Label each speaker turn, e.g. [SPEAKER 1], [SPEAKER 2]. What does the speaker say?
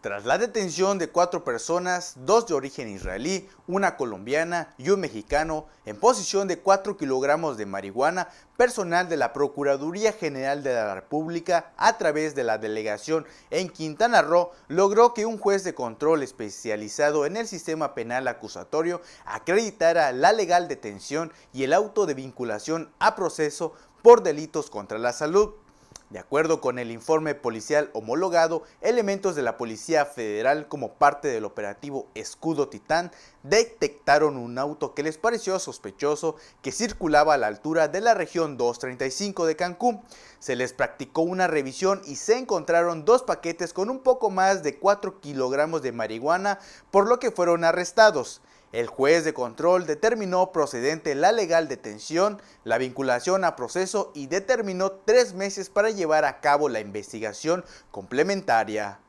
[SPEAKER 1] Tras la detención de cuatro personas, dos de origen israelí, una colombiana y un mexicano, en posición de 4 kilogramos de marihuana, personal de la Procuraduría General de la República, a través de la delegación en Quintana Roo, logró que un juez de control especializado en el sistema penal acusatorio acreditara la legal detención y el auto de vinculación a proceso por delitos contra la salud. De acuerdo con el informe policial homologado, elementos de la Policía Federal como parte del operativo Escudo Titán detectaron un auto que les pareció sospechoso que circulaba a la altura de la región 235 de Cancún. Se les practicó una revisión y se encontraron dos paquetes con un poco más de 4 kilogramos de marihuana, por lo que fueron arrestados. El juez de control determinó procedente la legal detención, la vinculación a proceso y determinó tres meses para llevar a cabo la investigación complementaria.